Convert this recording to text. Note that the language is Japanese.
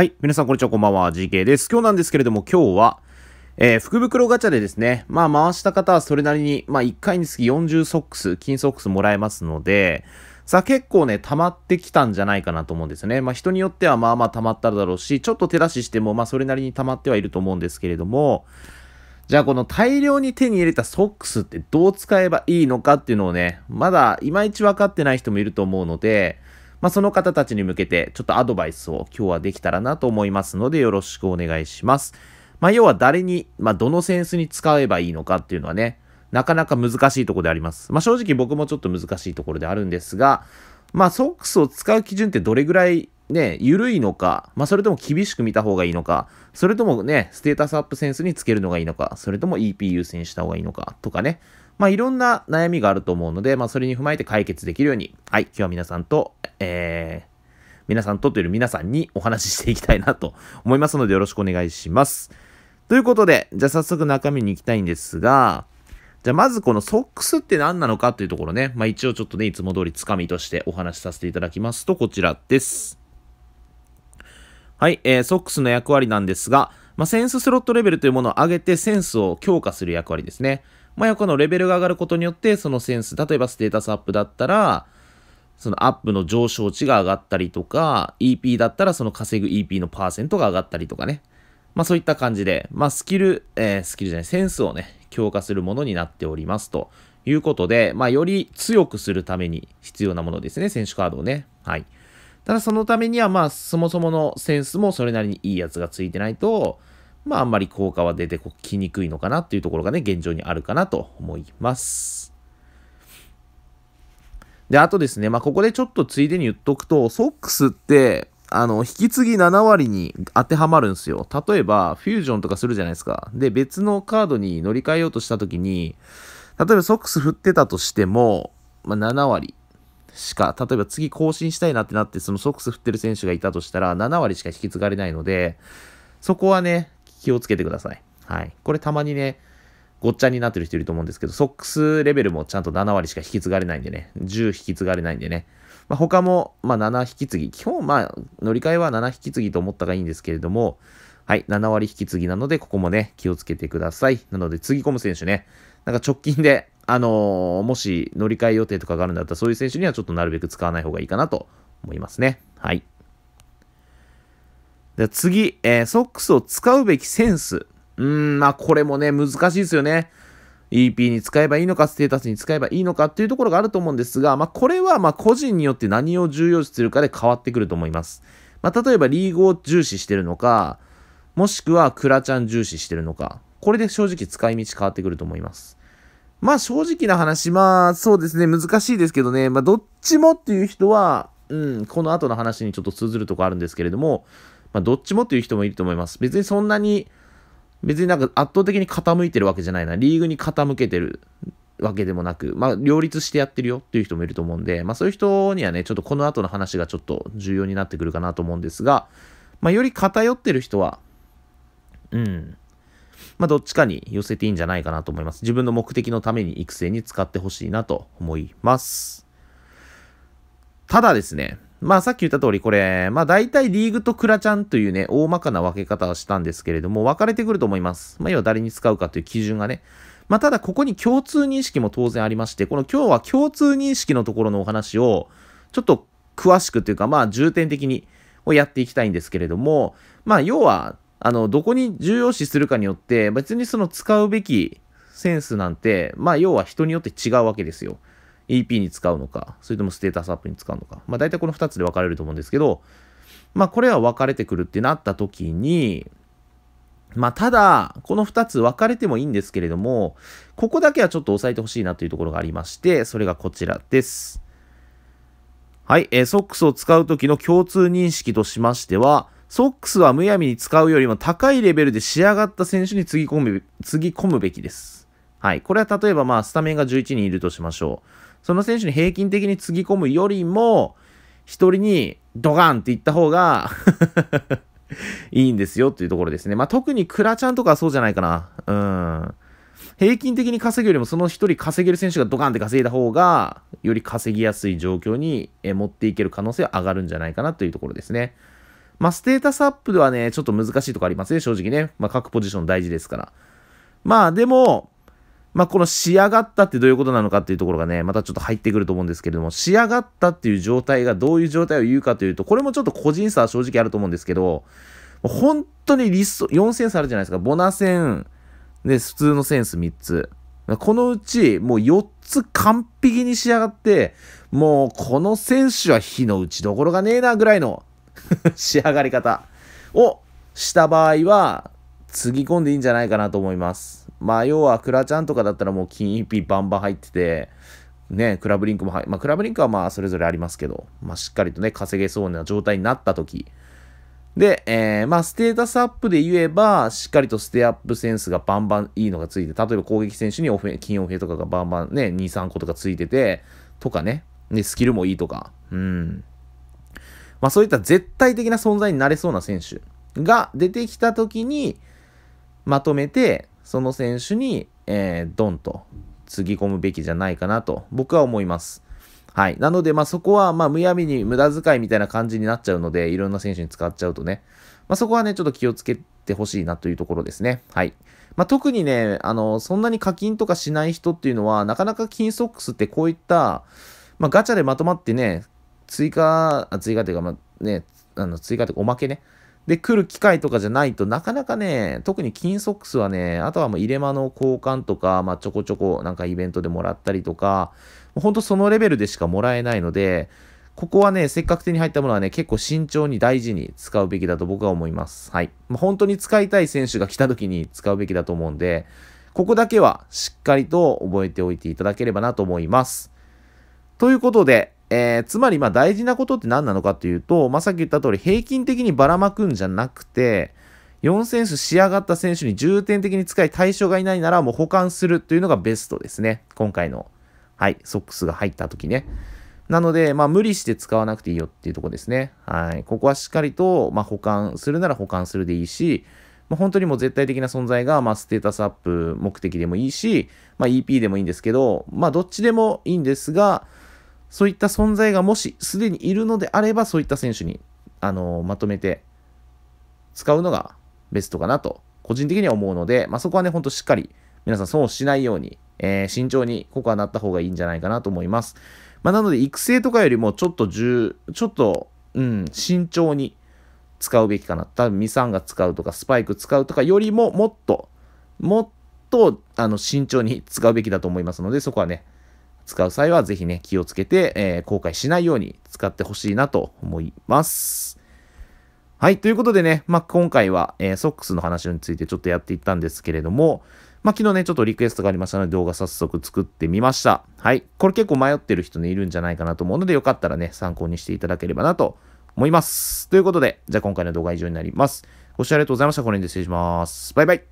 はい。皆さん、こんにちは。こんばんは。GK です。今日なんですけれども、今日は、えー、福袋ガチャでですね、まあ、回した方はそれなりに、まあ、1回につき40ソックス、金ソックスもらえますので、さあ、結構ね、溜まってきたんじゃないかなと思うんですね。まあ、人によっては、まあまあ溜まっただろうし、ちょっと手出ししても、まあ、それなりに溜まってはいると思うんですけれども、じゃあこの大量に手に入れたソックスってどう使えばいいのかっていうのをね、まだいまいち分かってない人もいると思うので、まあ、その方たちに向けてちょっとアドバイスを今日はできたらなと思いますのでよろしくお願いします。まあ、要は誰に、まあ、どのセンスに使えばいいのかっていうのはね、なかなか難しいところであります。まあ、正直僕もちょっと難しいところであるんですが、まあ、ソックスを使う基準ってどれぐらいね、緩いのか、まあ、それとも厳しく見た方がいいのか、それともね、ステータスアップセンスにつけるのがいいのか、それとも EP 優先した方がいいのか、とかね。まあ、いろんな悩みがあると思うので、まあ、それに踏まえて解決できるように、はい、今日は皆さんと、えー、皆さんとという皆さんにお話ししていきたいなと思いますのでよろしくお願いします。ということで、じゃあ早速中身に行きたいんですが、じゃあまずこのソックスって何なのかというところね、まあ一応ちょっとね、いつも通りつかみとしてお話しさせていただきますと、こちらです。はい、えー、ソックスの役割なんですが、まあ、センススロットレベルというものを上げてセンスを強化する役割ですね。まあ、横のレベルが上がることによって、そのセンス、例えばステータスアップだったら、そのアップの上昇値が上がったりとか、EP だったらその稼ぐ EP のパーセントが上がったりとかね。まあそういった感じで、まあスキル、えー、スキルじゃない、センスをね、強化するものになっておりますということで、まあより強くするために必要なものですね、選手カードをね。はい。ただそのためには、まあ、そもそものセンスもそれなりにいいやつがついてないと、まあ、あんまり効果は出てきにくいのかなっていうところがね、現状にあるかなと思います。で、あとですね、まあ、ここでちょっとついでに言っとくと、ソックスって、あの、引き継ぎ7割に当てはまるんですよ。例えば、フュージョンとかするじゃないですか。で、別のカードに乗り換えようとしたときに、例えばソックス振ってたとしても、まあ、7割しか、例えば次更新したいなってなって、そのソックス振ってる選手がいたとしたら、7割しか引き継がれないので、そこはね、気をつけてください。はい。これたまにね、ごっちゃになってる人いると思うんですけど、ソックスレベルもちゃんと7割しか引き継がれないんでね、10引き継がれないんでね。まあ、他も、まあ、7引き継ぎ。基本、まあ、乗り換えは7引き継ぎと思ったがいいんですけれども、はい、7割引き継ぎなので、ここもね、気をつけてください。なので、つぎ込む選手ね、なんか直近で、あのー、もし乗り換え予定とかがあるんだったら、そういう選手にはちょっとなるべく使わない方がいいかなと思いますね。はい。で次、えー、ソックスを使うべきセンス。うん、まあこれもね、難しいですよね。EP に使えばいいのか、ステータスに使えばいいのかっていうところがあると思うんですが、まあ、これはま個人によって何を重要視するかで変わってくると思います。まあ、例えばリーグを重視してるのか、もしくはクラちゃん重視してるのか、これで正直使い道変わってくると思います。まあ正直な話、まあそうですね、難しいですけどね、まあどっちもっていう人は、うん、この後の話にちょっと通ずるとこあるんですけれども、まあどっちもっていう人もいると思います。別にそんなに、別になんか圧倒的に傾いてるわけじゃないな、リーグに傾けてるわけでもなく、まあ両立してやってるよっていう人もいると思うんで、まあそういう人にはね、ちょっとこの後の話がちょっと重要になってくるかなと思うんですが、まあより偏ってる人は、うん、まあ、どっちかに寄せていいんじゃないかなと思います。自分の目的のために育成に使ってほしいなと思います。ただですね、まあさっき言った通りこれ、まあ大体リーグとクラちゃんというね、大まかな分け方をしたんですけれども、分かれてくると思います。まあ要は誰に使うかという基準がね。まあただここに共通認識も当然ありまして、この今日は共通認識のところのお話を、ちょっと詳しくというか、まあ重点的にをやっていきたいんですけれども、まあ要はあの、どこに重要視するかによって、別にその使うべきセンスなんて、まあ、要は人によって違うわけですよ。EP に使うのか、それともステータスアップに使うのか。まあ、大体この2つで分かれると思うんですけど、まあ、これは分かれてくるってなった時に、まあ、ただ、この2つ分かれてもいいんですけれども、ここだけはちょっと押さえてほしいなというところがありまして、それがこちらです。はい、えー、ソックスを使う時の共通認識としましては、ソックスはむやみに使うよりも高いレベルで仕上がった選手につぎ込む、つぎ込むべきです。はい。これは例えばまあ、スタメンが11人いるとしましょう。その選手に平均的につぎ込むよりも、一人にドガンっていった方が いいんですよっていうところですね。まあ、特にクラちゃんとかはそうじゃないかな。うん。平均的に稼ぐよりもその一人稼げる選手がドカンって稼いだ方が、より稼ぎやすい状況に持っていける可能性は上がるんじゃないかなというところですね。まあ、ステータスアップではね、ちょっと難しいとこありますね、正直ね。まあ、各ポジション大事ですから。まあ、でも、まあ、この仕上がったってどういうことなのかっていうところがね、またちょっと入ってくると思うんですけれども、仕上がったっていう状態がどういう状態を言うかというと、これもちょっと個人差は正直あると思うんですけど、本当にリスト、4センスあるじゃないですか。ボナセン、で、普通のセンス3つ。このうち、もう4つ完璧に仕上がって、もうこの選手は火の打ちどころがねえなぐらいの、仕上がり方をした場合は、つぎ込んでいいんじゃないかなと思います。まあ、要は、クラちゃんとかだったらもう金一品バンバン入ってて、ね、クラブリンクも入、まあ、クラブリンクはまあ、それぞれありますけど、まあ、しっかりとね、稼げそうな状態になった時で、えー、まあ、ステータスアップで言えば、しっかりとステアップセンスがバンバンいいのがついて、例えば攻撃選手にオフェ金オフェとかがバンバンね、2、3個とかついてて、とかね、ね、スキルもいいとか、うん。まあそういった絶対的な存在になれそうな選手が出てきた時に、まとめて、その選手に、えー、ドンとつぎ込むべきじゃないかなと、僕は思います。はい。なので、まあそこは、まあむやみに無駄遣いみたいな感じになっちゃうので、いろんな選手に使っちゃうとね。まあそこはね、ちょっと気をつけてほしいなというところですね。はい。まあ特にね、あの、そんなに課金とかしない人っていうのは、なかなか金ソックスってこういった、まあガチャでまとまってね、追加、追加というか、まあ、ね、あの追加というかおまけね。で、来る機会とかじゃないとなかなかね、特に金ソックスはね、あとはもう入れ間の交換とか、まあ、ちょこちょこなんかイベントでもらったりとか、ほんとそのレベルでしかもらえないので、ここはね、せっかく手に入ったものはね、結構慎重に大事に使うべきだと僕は思います。はい。本当に使いたい選手が来た時に使うべきだと思うんで、ここだけはしっかりと覚えておいていただければなと思います。ということで、えー、つまりま大事なことって何なのかっていうと、まあ、さっき言った通り平均的にばらまくんじゃなくて、4選手仕上がった選手に重点的に使い対象がいないならもう保管するというのがベストですね。今回の、はい、ソックスが入った時ね。なので、まあ、無理して使わなくていいよっていうとこですね。はい。ここはしっかりと、まあ、保管するなら保管するでいいし、まあ、本当にもう絶対的な存在が、まあ、ステータスアップ目的でもいいし、まあ、EP でもいいんですけど、まあ、どっちでもいいんですが、そういった存在がもしすでにいるのであれば、そういった選手に、あのー、まとめて使うのがベストかなと、個人的には思うので、まあ、そこはね、ほんとしっかり皆さん損をしないように、えー、慎重にここはなった方がいいんじゃないかなと思います。まあ、なので、育成とかよりもちょっと重、ちょっと、うん、慎重に使うべきかな。多分、ミサンが使うとか、スパイク使うとかよりも、もっと、もっと、あの、慎重に使うべきだと思いますので、そこはね、使う際はぜひね、気をつけて、えー、後悔しないように使ってほしいなと思います。はい。ということでね、まあ、今回は、えー、ソックスの話についてちょっとやっていったんですけれども、まあ、昨日ね、ちょっとリクエストがありましたので、動画早速作ってみました。はい。これ結構迷ってる人ね、いるんじゃないかなと思うので、よかったらね、参考にしていただければなと思います。ということで、じゃあ今回の動画は以上になります。ご視聴ありがとうございました。この辺で失礼します。バイバイ。